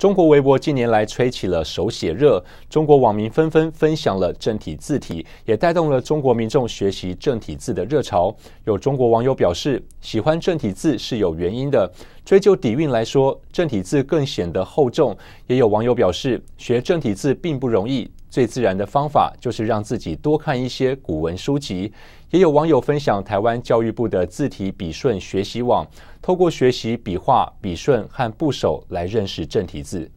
中国微博近年来吹起了手写热，中国网民纷纷分享了正体字体，也带动了中国民众学习正体字的热潮。有中国网友表示，喜欢正体字是有原因的。追究底蕴来说，正体字更显得厚重。也有网友表示，学正体字并不容易。最自然的方法就是让自己多看一些古文书籍。也有网友分享台湾教育部的字体笔顺学习网，透过学习笔画、笔顺和部首来认识正体字。